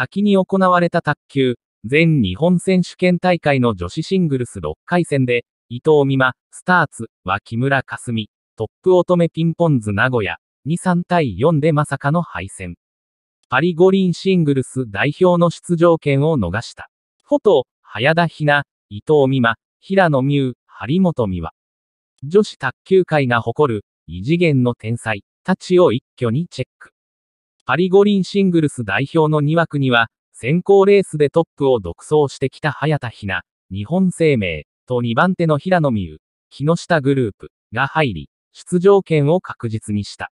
先に行われた卓球、全日本選手権大会の女子シングルス6回戦で、伊藤美誠、スターツ、は木村かすみ、トップ乙女ピンポンズ名古屋、2、3対4でまさかの敗戦。パリ五輪シングルス代表の出場権を逃した。フォト、早田ひな、伊藤美誠、平野美宇、張本美和。女子卓球界が誇る、異次元の天才たちを一挙にチェック。パリ五輪シングルス代表の2枠には、選考レースでトップを独走してきた早田ひな、日本生命、と2番手の平野美宇、木下グループ、が入り、出場権を確実にした。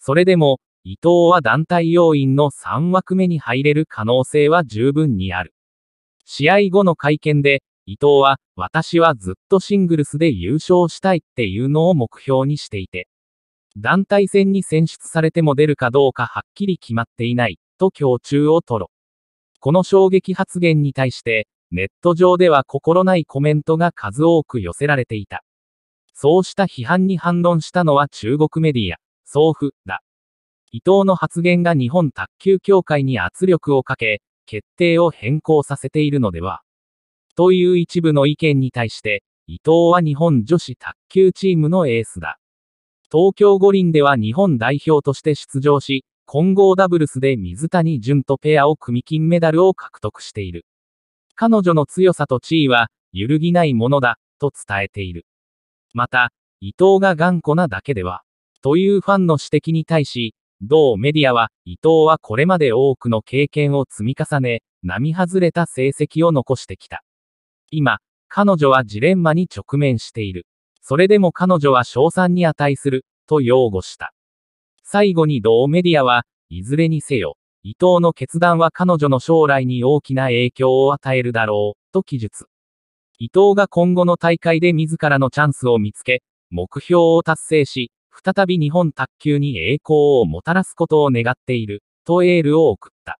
それでも、伊藤は団体要員の3枠目に入れる可能性は十分にある。試合後の会見で、伊藤は、私はずっとシングルスで優勝したいっていうのを目標にしていて、団体戦に選出されても出るかどうかはっきり決まっていない、と強中を吐露。この衝撃発言に対して、ネット上では心ないコメントが数多く寄せられていた。そうした批判に反論したのは中国メディア、総府だ。伊藤の発言が日本卓球協会に圧力をかけ、決定を変更させているのでは。という一部の意見に対して、伊藤は日本女子卓球チームのエースだ。東京五輪では日本代表として出場し、混合ダブルスで水谷隼とペアを組金メダルを獲得している。彼女の強さと地位は、揺るぎないものだ、と伝えている。また、伊藤が頑固なだけでは、というファンの指摘に対し、同メディアは、伊藤はこれまで多くの経験を積み重ね、並外れた成績を残してきた。今、彼女はジレンマに直面している。それでも彼女は賞賛に値する、と擁護した。最後に同メディアは、いずれにせよ、伊藤の決断は彼女の将来に大きな影響を与えるだろう、と記述。伊藤が今後の大会で自らのチャンスを見つけ、目標を達成し、再び日本卓球に栄光をもたらすことを願っている、とエールを送った。